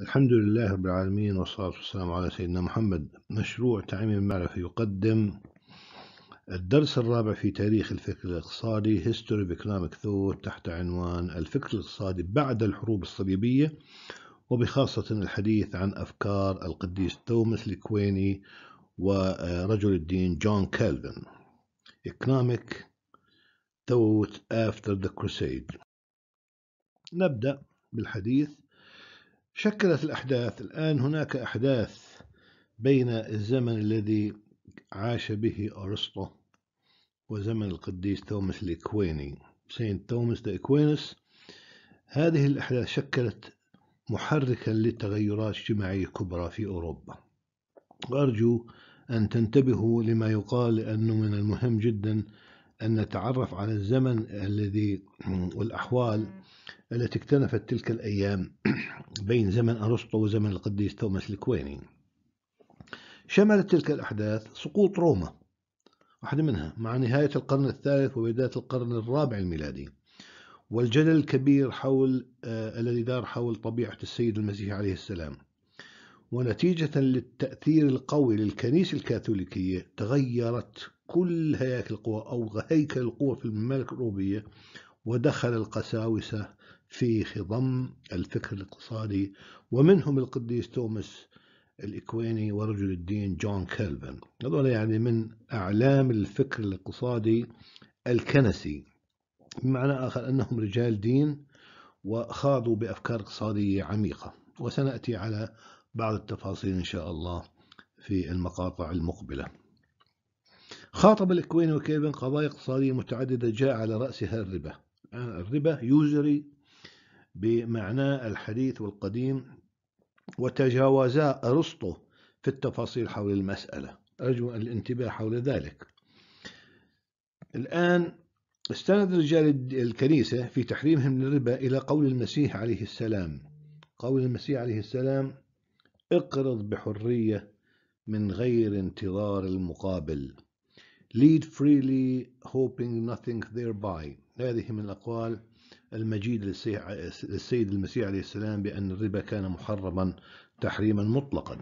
الحمد لله رب العالمين والصلاة والسلام على سيدنا محمد مشروع تعميم المعرفة يقدم الدرس الرابع في تاريخ الفكر الاقتصادي History of Economic Thought تحت عنوان الفكر الاقتصادي بعد الحروب الصليبية وبخاصة الحديث عن أفكار القديس توماس الكويني ورجل الدين جون كالفن Economic Thought After the Crusade نبدأ بالحديث شكلت الأحداث الآن هناك أحداث بين الزمن الذي عاش به أرسطو وزمن القديس توماس الإكويني سينت توماس الإكوينس هذه الأحداث شكلت محركا لتغيرات اجتماعية كبرى في أوروبا وأرجو أن تنتبهوا لما يقال لأنه من المهم جدا أن نتعرف على الزمن الذي والأحوال التي اكتنفت تلك الأيام بين زمن أرسطو وزمن القديس توماس الكويني شملت تلك الأحداث سقوط روما واحدة منها مع نهاية القرن الثالث وبداية القرن الرابع الميلادي والجدل الكبير حول آه الذي دار حول طبيعة السيد المسيح عليه السلام ونتيجة للتأثير القوي للكنيسة الكاثوليكية تغيرت كل هياكل القوى أو هيكل القوى في الممالك الأوروبية ودخل القساوسة في خضم الفكر الاقتصادي ومنهم القديس توماس الإكويني ورجل الدين جون كيلفن هذول يعني من أعلام الفكر الاقتصادي الكنسي بمعنى آخر أنهم رجال دين وخاضوا بأفكار اقتصادية عميقة وسنأتي على بعض التفاصيل إن شاء الله في المقاطع المقبلة خاطب الإكويني وكيلفن قضايا اقتصادية متعددة جاء على رأسها الربا آه، الربا يجري بمعنى الحديث والقديم وتجاوزا أرسطو في التفاصيل حول المسألة أرجو الانتباه حول ذلك الآن استند رجال الكنيسة في تحريمهم للربا إلى قول المسيح عليه السلام قول المسيح عليه السلام اقرض بحرية من غير انتظار المقابل lead freely hoping nothing thereby هذه من الأقوال المجيد للسيد المسيح عليه السلام بأن الربا كان محرما تحريما مطلقا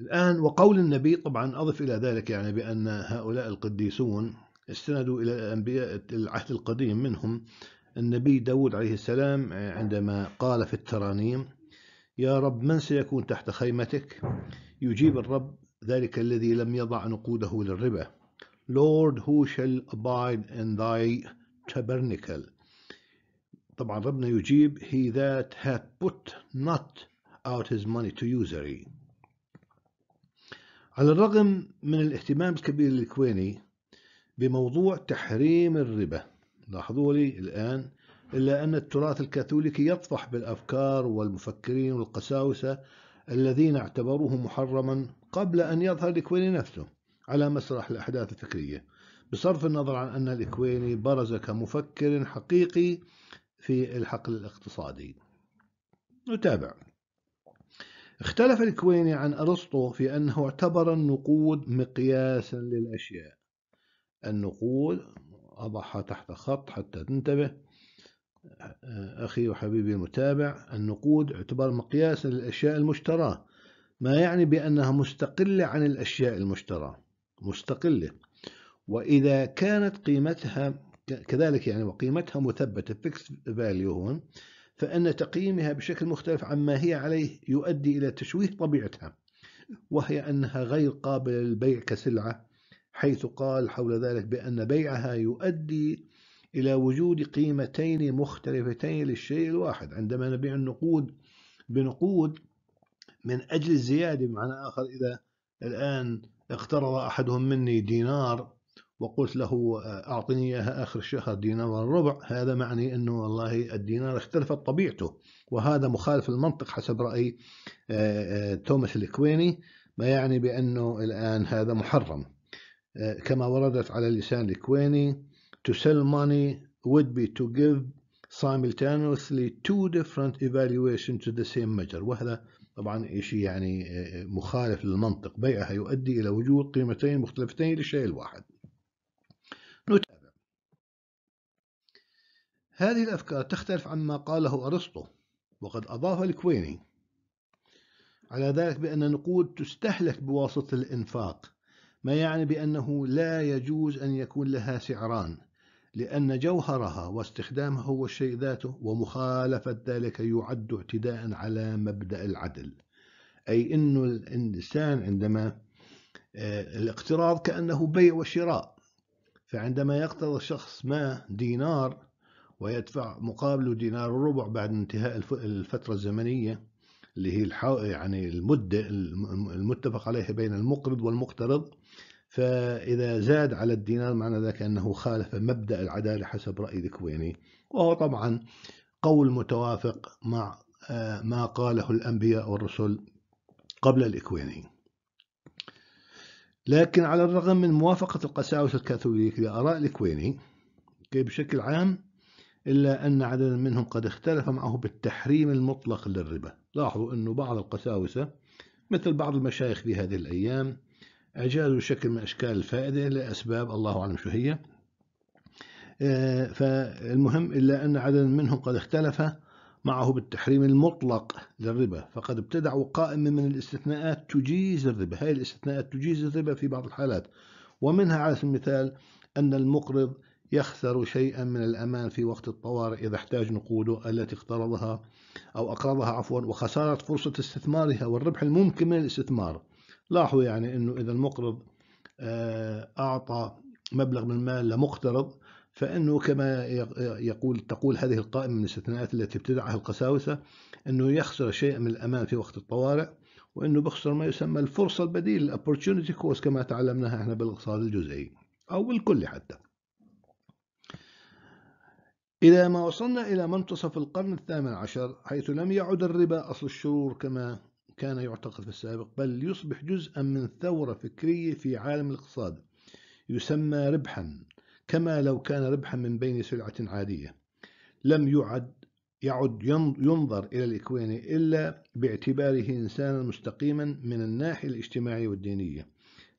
الآن وقول النبي طبعا أضف إلى ذلك يعني بأن هؤلاء القديسون استندوا إلى الأنبياء العهد القديم منهم النبي داود عليه السلام عندما قال في الترانيم يا رب من سيكون تحت خيمتك يجيب الرب ذلك الذي لم يضع نقوده للربا Lord who shall abide in thy tabernacle طبعا ربنا يجيب he that hath put not out his money to usury على الرغم من الاهتمام الكبير للكويني بموضوع تحريم الربا لاحظوا لي الآن إلا أن التراث الكاثوليكي يطفح بالأفكار والمفكرين والقساوسة الذين اعتبروه محرما قبل أن يظهر الكويني نفسه على مسرح الأحداث الفكرية بصرف النظر عن أن الكويني برز كمفكر حقيقي في الحقل الاقتصادي نتابع اختلف الكويني عن أرسطو في أنه اعتبر النقود مقياسا للأشياء النقود أضعها تحت خط حتى تنتبه أخي وحبيبي المتابع النقود اعتبر مقياسا للأشياء المشتراة ما يعني بأنها مستقلة عن الأشياء المشتراة مستقلة وإذا كانت قيمتها كذلك يعني وقيمتها مثبتة فيكس فاليو هون فإن تقييمها بشكل مختلف عما هي عليه يؤدي إلى تشويه طبيعتها وهي أنها غير قابلة للبيع كسلعة حيث قال حول ذلك بأن بيعها يؤدي إلى وجود قيمتين مختلفتين للشيء الواحد عندما نبيع النقود بنقود من أجل الزيادة بمعنى آخر إذا الآن اقترض أحدهم مني دينار وقلت له آه، أعطني إياها آخر الشهر دينار ربع هذا معني أنه والله الدينار اختلفت طبيعته وهذا مخالف المنطق حسب رأي آه، آه، توماس الكويني ما يعني بأنه الآن هذا محرم كما وردت على لسان الكويني to sell money would be to give simultaneously two different evaluation to the same measure وهذا طبعا شيء يعني آه، آه، مخالف للمنطق بيعها يؤدي إلى وجود قيمتين مختلفتين للشيء الواحد نتابع هذه الأفكار تختلف عما قاله أرسطو وقد أضاف الكويني على ذلك بأن النقود تستهلك بواسطة الإنفاق ما يعني بأنه لا يجوز أن يكون لها سعران لأن جوهرها واستخدامها هو الشيء ذاته ومخالفة ذلك يعد اعتداء على مبدأ العدل أي أن الإنسان عندما آه، الاقتراض كأنه بيع وشراء فعندما يقترض شخص ما دينار ويدفع مقابله دينار وربع بعد انتهاء الفترة الزمنية اللي هي يعني المدة المتفق عليها بين المقرض والمقترض فإذا زاد على الدينار معنى ذلك أنه خالف مبدأ العدالة حسب رأي الكويني وهو طبعا قول متوافق مع آه، ما قاله الأنبياء والرسل قبل الإكويني لكن على الرغم من موافقة القساوسة الكاثوليك لآراء الإكويني بشكل عام إلا أن عددا منهم قد اختلف معه بالتحريم المطلق للربا لاحظوا أنه بعض القساوسة مثل بعض المشايخ في هذه الأيام عجاز شكل من أشكال الفائدة لأسباب الله أعلم شو هي آه، فالمهم إلا أن عددا منهم قد اختلف معه بالتحريم المطلق للربا فقد ابتدعوا قائمة من الاستثناءات تجيز الربا هذه الاستثناءات تجيز الربا في بعض الحالات ومنها على سبيل المثال أن المقرض يخسر شيئا من الأمان في وقت الطوارئ إذا احتاج نقوده التي اقترضها أو أقرضها عفوا وخسارة فرصة استثمارها والربح الممكن من الاستثمار لاحظوا يعني انه اذا المقرض آه، اعطى مبلغ من المال لمقترض فانه كما يقول تقول هذه القائمه من الاستثناءات التي ابتدعها القساوسه انه يخسر شيئا من الامان في وقت الطوارئ وانه بخسر ما يسمى الفرصه البديله الاوبورتيونيتي كوست كما تعلمناها احنا بالاقتصاد الجزئي او بالكل حتى. إلى ما وصلنا إلى منتصف القرن الثامن عشر حيث لم يعد الربا أصل الشرور كما كان يعتقد في السابق بل يصبح جزءا من ثورة فكرية في عالم الاقتصاد يسمى ربحا كما لو كان ربحا من بين سلعة عادية لم يعد يعد ينظر إلى الإكويني إلا باعتباره إنسانا مستقيما من الناحية الاجتماعية والدينية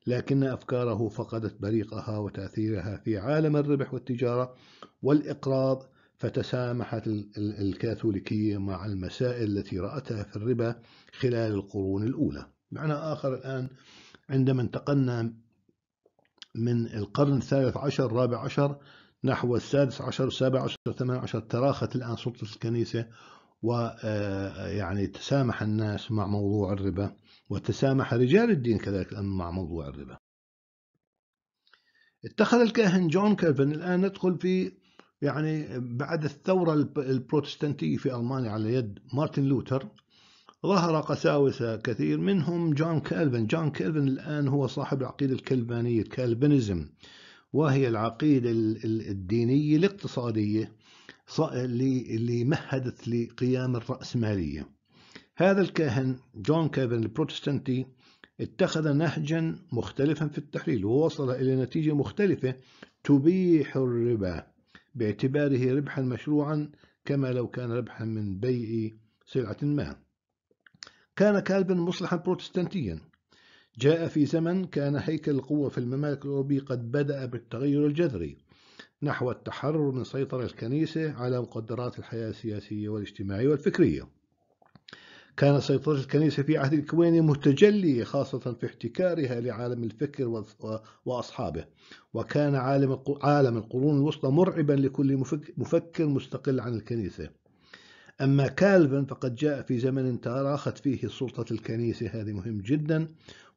لكن أفكاره فقدت بريقها وتأثيرها في عالم الربح والتجارة والإقراض فتسامحت الكاثوليكية مع المسائل التي رأتها في الربا خلال القرون الأولى معنى آخر الآن عندما انتقلنا من القرن الثالث عشر الرابع عشر نحو السادس عشر السابع عشر الثامن عشر تراخت الآن سلطة الكنيسة ويعني آه، تسامح الناس مع موضوع الربا وتسامح رجال الدين كذلك مع موضوع الربا اتخذ الكاهن جون كيرفن الآن ندخل في يعني بعد الثورة البروتستانتية في ألمانيا على يد مارتن لوثر ظهر قساوسة كثير منهم جون كالفن جون كالفن الآن هو صاحب العقيدة الكلبانية كالفينيزم وهي العقيدة الدينية الاقتصادية اللي اللي مهدت لقيام الرأسمالية هذا الكاهن جون كالفن البروتستانتي اتخذ نهجا مختلفا في التحليل ووصل إلى نتيجة مختلفة تبيح الربا باعتباره ربحا مشروعا كما لو كان ربحا من بيع سلعة ما كان كالبن مصلحا بروتستانتيا جاء في زمن كان هيكل القوة في الممالك الأوروبية قد بدأ بالتغير الجذري نحو التحرر من سيطرة الكنيسة على مقدرات الحياة السياسية والاجتماعية والفكرية كان سيطرة الكنيسة في عهد الكويني متجلية خاصة في احتكارها لعالم الفكر وأصحابه وكان عالم عالم القرون الوسطى مرعبا لكل مفكر مستقل عن الكنيسة أما كالفن فقد جاء في زمن تراخت فيه سلطة الكنيسة هذه مهم جدا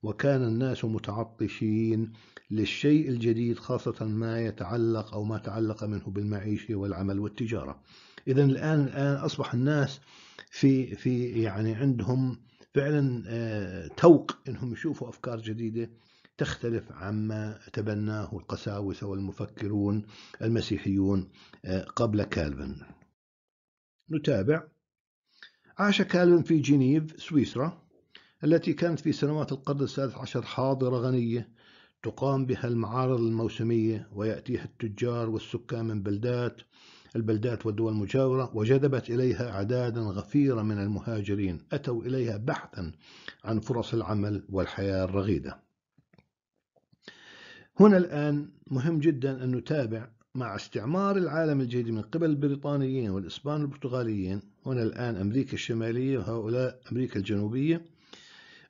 وكان الناس متعطشين للشيء الجديد خاصة ما يتعلق أو ما تعلق منه بالمعيشة والعمل والتجارة إذا الآن الآن أصبح الناس في في يعني عندهم فعلا آه، توق انهم يشوفوا افكار جديده تختلف عما تبناه القساوسه والمفكرون المسيحيون آه، قبل كالفن. نتابع عاش كالفن في جنيف سويسرا التي كانت في سنوات القرن السادس عشر حاضرة غنية تقام بها المعارض الموسمية ويأتيها التجار والسكان من بلدات البلدات والدول المجاورة وجذبت إليها أعدادا غفيرة من المهاجرين أتوا إليها بحثا عن فرص العمل والحياة الرغيدة هنا الآن مهم جدا أن نتابع مع استعمار العالم الجديد من قبل البريطانيين والإسبان والبرتغاليين هنا الآن أمريكا الشمالية وهؤلاء أمريكا الجنوبية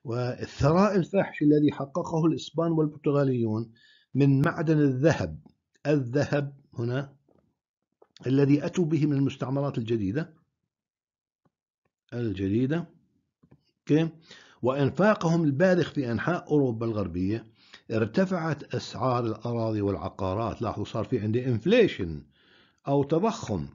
والثراء الفاحش الذي حققه الإسبان والبرتغاليون من معدن الذهب الذهب هنا الذي أتوا به من المستعمرات الجديدة الجديدة اوكي وإنفاقهم البالغ في أنحاء أوروبا الغربية ارتفعت أسعار الأراضي والعقارات لاحظوا صار في عندي انفليشن أو تضخم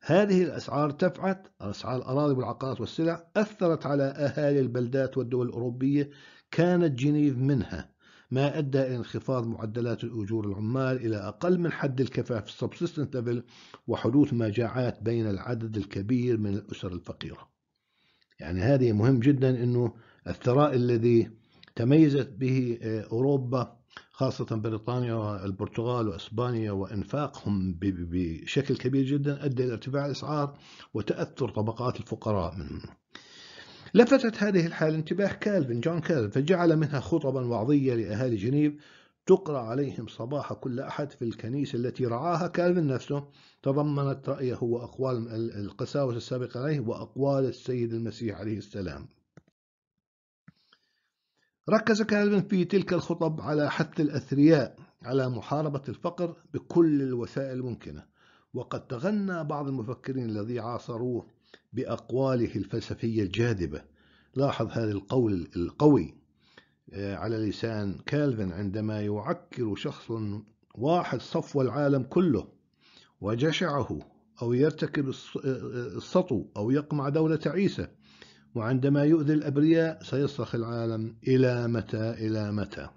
هذه الأسعار ارتفعت أسعار الأراضي والعقارات والسلع أثرت على أهالي البلدات والدول الأوروبية كانت جنيف منها ما أدى إلى انخفاض معدلات الأجور العمال إلى أقل من حد الكفاءة في السبسيستنت ليفل وحدوث مجاعات بين العدد الكبير من الأسر الفقيرة يعني هذه مهم جدا أنه الثراء الذي تميزت به آه، أوروبا خاصة بريطانيا والبرتغال وإسبانيا وإنفاقهم بشكل كبير جدا أدى إلى ارتفاع الأسعار وتأثر طبقات الفقراء منه لفتت هذه الحالة انتباه كالفن جون كالفن فجعل منها خطبا وعظية لأهالي جنيف تقرأ عليهم صباح كل أحد في الكنيسة التي رعاها كالفن نفسه تضمنت رأيه وأقوال القساوسة السابقة عليه وأقوال السيد المسيح عليه السلام ركز كالفن في تلك الخطب على حث الأثرياء على محاربة الفقر بكل الوسائل الممكنة وقد تغنى بعض المفكرين الذي عاصروه بأقواله الفلسفية الجاذبة لاحظ هذا القول القوي آه، على لسان كالفن عندما يعكر شخص واحد صفو العالم كله وجشعه أو يرتكب آه، آه، السطو أو يقمع دولة عيسى وعندما يؤذي الأبرياء سيصرخ العالم إلى متى إلى متى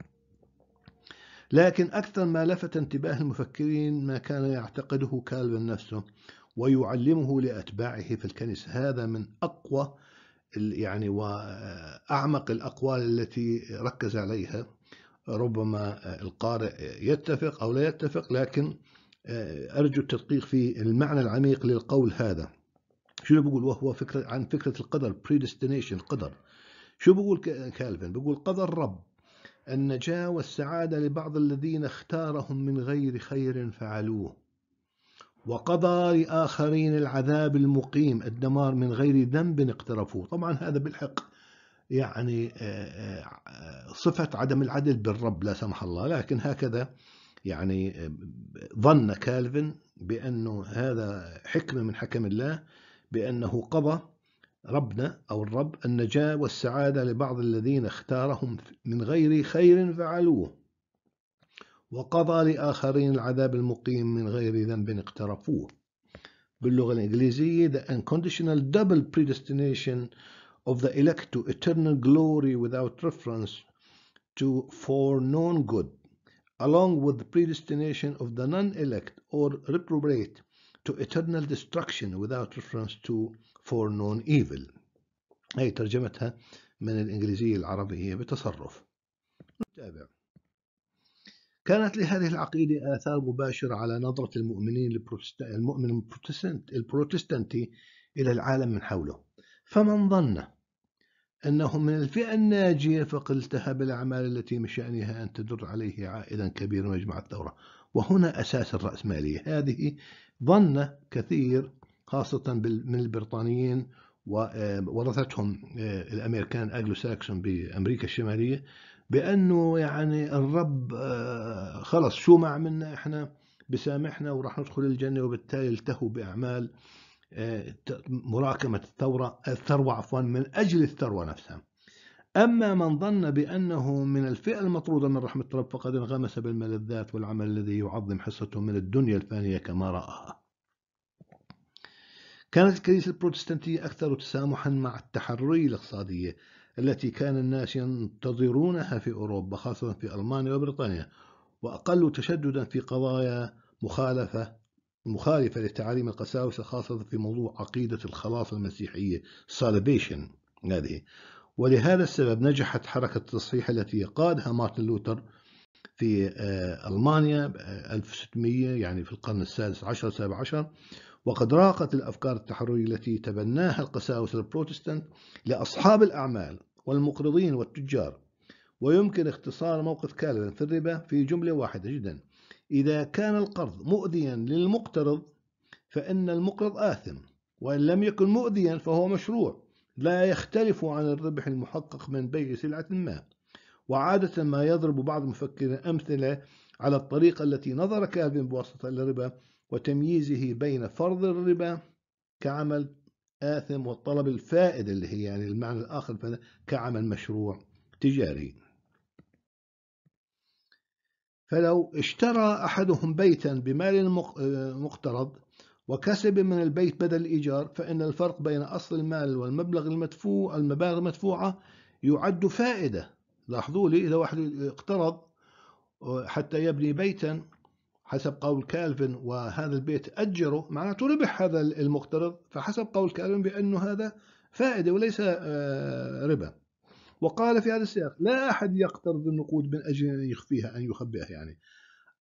لكن أكثر ما لفت انتباه المفكرين ما كان يعتقده كالفن نفسه ويعلمه لأتباعه في الكنيسة هذا من أقوى يعني وأعمق الأقوال التي ركز عليها ربما القارئ يتفق أو لا يتفق لكن أرجو التدقيق في المعنى العميق للقول هذا شنو بقول وهو فكرة عن فكرة القدر predestination القدر شو بقول كالفن بقول قدر رب النجاة والسعادة لبعض الذين اختارهم من غير خير فعلوه وقضى لآخرين العذاب المقيم الدمار من غير ذنب اقترفوه طبعا هذا بالحق يعني آه، آه، صفة عدم العدل بالرب لا سمح الله لكن هكذا يعني آه، ظن كالفن بأنه هذا حكمة من حكم الله بأنه قضى ربنا أو الرب النجاة والسعادة لبعض الذين اختارهم من غير خير فعلوه وقضى لآخرين العذاب المقيم من غير ذنب اقترفوه باللغة الإنجليزية the unconditional double predestination of the elect to eternal glory without reference to foreknown good along with the predestination of the non-elect or reprobate to eternal destruction without reference to for non-evil هي ترجمتها من الإنجليزية العربية هي بتصرف نتابع كانت لهذه العقيدة آثار مباشرة على نظرة المؤمنين المؤمن البروتستانت البروتستانتي إلى العالم من حوله فمن ظن أنه من الفئة الناجية فقلتها بالأعمال التي من شأنها أن تدر عليه عائدا كبيرا ويجمع الثورة وهنا أساس الرأسمالية هذه ظن كثير خاصة من البريطانيين وورثتهم آه، آه، الامريكان اجلو ساكسون بامريكا الشماليه بانه يعني الرب آه، خلص شو ما عملنا احنا بسامحنا وراح ندخل الجنه وبالتالي التهوا باعمال مراكمه الثوره الثروه عفوا من اجل الثروه نفسها. اما من ظن بانه من الفئه المطروده من رحمه الرب فقد انغمس بالملذات والعمل الذي يعظم حصته من الدنيا الفانيه كما راها. كانت الكنيسة البروتستانتية أكثر تسامحا مع التحررية الاقتصادية التي كان الناس ينتظرونها في أوروبا خاصة في ألمانيا وبريطانيا وأقل تشددا في قضايا مخالفة مخالفة لتعاليم القساوسة خاصة في موضوع عقيدة الخلاص المسيحية salvation هذه ولهذا السبب نجحت حركة التصحيح التي قادها مارتن لوثر في آه، ألمانيا 1600 آه، يعني في القرن السادس عشر سابع عشر وقد راقت الأفكار التحررية التي تبناها القساوسة البروتستانت لأصحاب الأعمال والمقرضين والتجار ويمكن اختصار موقف كالفن في الربا في جملة واحدة جدا إذا كان القرض مؤذيا للمقترض فإن المقرض آثم وإن لم يكن مؤذيا فهو مشروع لا يختلف عن الربح المحقق من بيع سلعة ما وعادة ما يضرب بعض المفكرين أمثلة على الطريقة التي نظر كالفن بواسطة الربا وتمييزه بين فرض الربا كعمل آثم والطلب الفائدة اللي هي يعني المعنى الآخر كعمل مشروع تجاري فلو اشترى أحدهم بيتا بمال مقترض وكسب من البيت بدل الإيجار فإن الفرق بين أصل المال والمبلغ المدفوع المبالغ المدفوعة يعد فائدة لاحظوا لي إذا واحد اقترض آه، حتى يبني بيتا حسب قول كالفن وهذا البيت أجره معناته ربح هذا المقترض فحسب قول كالفن بأنه هذا فائدة وليس آه، ربا وقال في هذا السياق لا أحد يقترض النقود من أجل أن يخفيها أن يخبئها يعني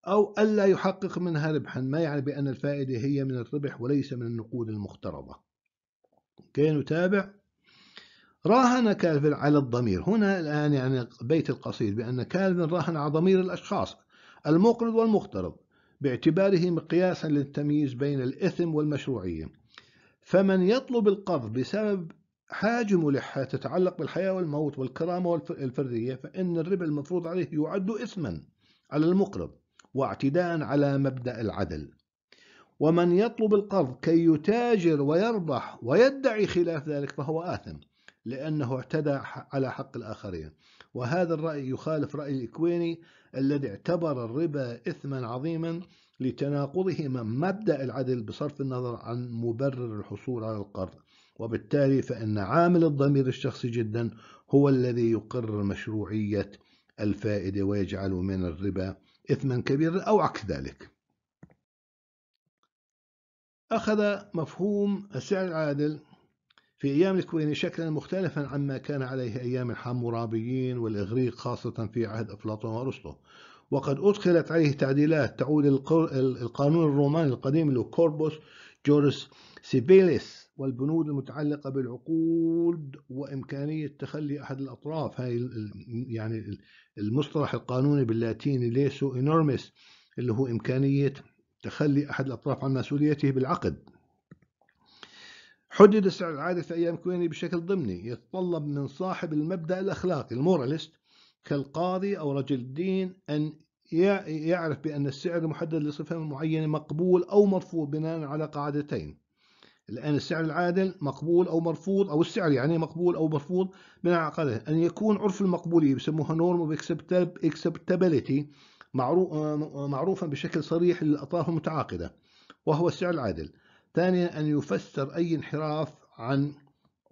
أو ألا يحقق منها ربحا ما يعني بأن الفائدة هي من الربح وليس من النقود المقترضة كي نتابع راهن كالفن على الضمير هنا الآن يعني بيت القصيد بأن كالفن راهن على ضمير الأشخاص المقرض والمقترض باعتباره مقياسا للتمييز بين الإثم والمشروعية فمن يطلب القرض بسبب حاجة ملحة تتعلق بالحياة والموت والكرامة والفردية فإن الربا المفروض عليه يعد إثما على المقرض واعتداء على مبدأ العدل ومن يطلب القرض كي يتاجر ويربح ويدعي خلاف ذلك فهو آثم لأنه اعتدى على حق الآخرين وهذا الرأي يخالف رأي الإكويني الذي اعتبر الربا إثما عظيما لتناقضهما مبدأ العدل بصرف النظر عن مبرر الحصول على القرض وبالتالي فإن عامل الضمير الشخصي جدا هو الذي يقرر مشروعية الفائدة ويجعل من الربا إثما كبيرا أو عكس ذلك أخذ مفهوم السعر العادل في أيام الكويني شكلا مختلفا عما كان عليه أيام الحمورابيين والإغريق خاصة في عهد أفلاطون وأرسطو وقد أدخلت عليه تعديلات تعود القانون الروماني القديم اللي هو كوربوس جورس سيبيليس والبنود المتعلقة بالعقود وإمكانية تخلي أحد الأطراف هاي يعني المصطلح القانوني باللاتيني ليسو إنورميس اللي هو إمكانية تخلي أحد الأطراف عن مسؤوليته بالعقد حدد السعر العادي في أيام كويني بشكل ضمني يتطلب من صاحب المبدأ الأخلاقي الموراليست كالقاضي أو رجل الدين أن يعرف بأن السعر المحدد لصفة معينة مقبول أو مرفوض بناء على قاعدتين الآن السعر العادل مقبول أو مرفوض أو السعر يعني مقبول أو مرفوض بناء على قاعدتين أن يكون عرف المقبولية يسموها نورم اوف اكسبتابيليتي معروفا بشكل صريح للأطراف المتعاقدة وهو السعر العادل ثانيا أن يفسر أي انحراف عن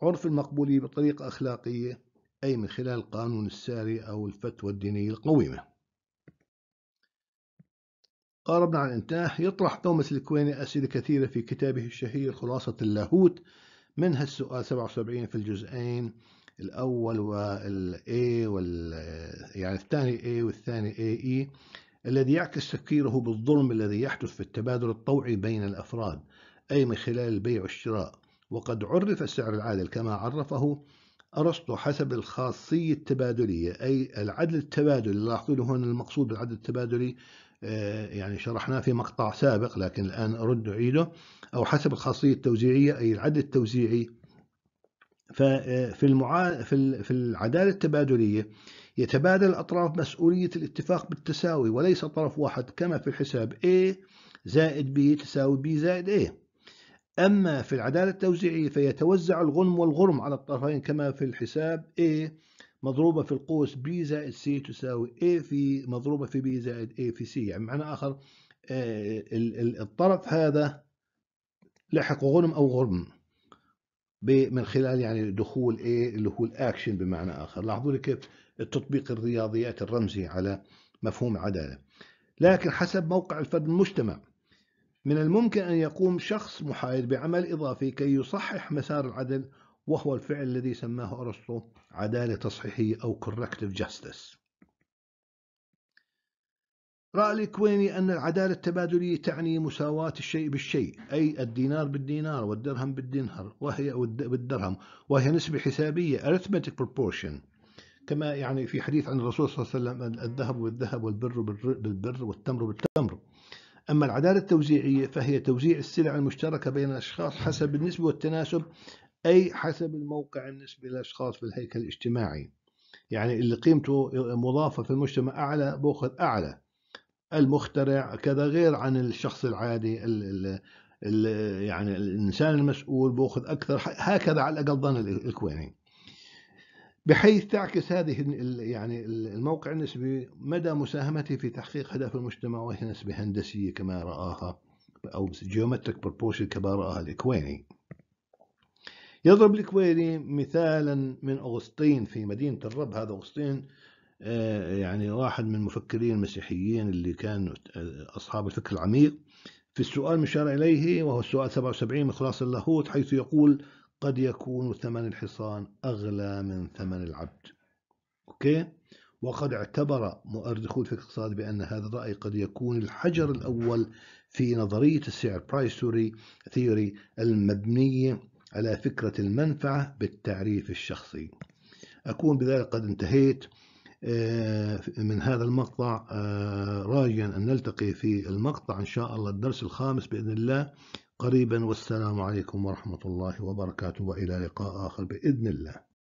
عرف المقبولية بطريقة أخلاقية أي من خلال القانون الساري أو الفتوى الدينية القويمة قاربنا عن الانتهاء يطرح توماس الكويني أسئلة كثيرة في كتابه الشهير خلاصة اللاهوت منها السؤال 77 في الجزئين الأول والأي وال يعني الثاني A والثاني A E الذي يعكس تفكيره بالظلم الذي يحدث في التبادل الطوعي بين الأفراد أي من خلال البيع والشراء وقد عرف السعر العادل كما عرفه أرسطو حسب الخاصية التبادلية أي العدل التبادلي لاحظوا هون المقصود بالعدل التبادلي آه، يعني شرحناه في مقطع سابق لكن الآن أرد أعيده أو حسب الخاصية التوزيعية أي العدل التوزيعي ففي آه، المعا... في العدالة التبادلية يتبادل الأطراف مسؤولية الاتفاق بالتساوي وليس طرف واحد كما في الحساب A زائد B تساوي B زائد A أما في العدالة التوزيعية فيتوزع الغنم والغرم على الطرفين كما في الحساب A مضروبة في القوس B زائد C تساوي A في مضروبة في B زائد A في C يعني معنى آخر آه، الطرف هذا لحق غنم أو غرم من خلال يعني دخول A اللي هو الأكشن بمعنى آخر لاحظوا لي كيف التطبيق الرياضيات الرمزي على مفهوم العدالة لكن حسب موقع الفرد المجتمع من الممكن أن يقوم شخص محايد بعمل إضافي كي يصحح مسار العدل وهو الفعل الذي سماه أرسطو عدالة تصحيحية أو corrective justice رأى الكويني أن العدالة التبادلية تعني مساواة الشيء بالشيء أي الدينار بالدينار والدرهم بالدرهم وهي بالدرهم وهي نسبة حسابية arithmetic proportion كما يعني في حديث عن الرسول صلى الله عليه وسلم الذهب والذهب والبر بالبر والتمر بالتمر أما العدالة التوزيعية فهي توزيع السلع المشتركة بين الأشخاص حسب النسبة والتناسب أي حسب الموقع النسبي للأشخاص في الهيكل الاجتماعي يعني اللي قيمته مضافة في المجتمع أعلى بأخذ أعلى المخترع كذا غير عن الشخص العادي الـ الـ الـ يعني الإنسان المسؤول بأخذ أكثر هكذا على الأقل ظن الكويني بحيث تعكس هذه يعني الموقع النسبي مدى مساهمته في تحقيق هدف المجتمع وهي نسبة هندسية كما رآها أو جيومتريك بروبورشن كما رآها الإكويني يضرب الكويري مثالا من أغسطين في مدينة الرب هذا أغسطين آه، يعني واحد من المفكرين المسيحيين اللي كانوا آه، أصحاب الفكر العميق في السؤال مشار إليه وهو السؤال 77 من خلاص اللاهوت حيث يقول قد يكون ثمن الحصان أغلى من ثمن العبد أوكي؟ وقد اعتبر مؤرخو في الاقتصاد بأن هذا الرأي قد يكون الحجر الأول في نظرية السعر برايس ثيوري المبنية على فكرة المنفعة بالتعريف الشخصي أكون بذلك قد انتهيت آه، من هذا المقطع آه، راجيا أن نلتقي في المقطع إن شاء الله الدرس الخامس بإذن الله قريبا والسلام عليكم ورحمة الله وبركاته وإلى لقاء آخر بإذن الله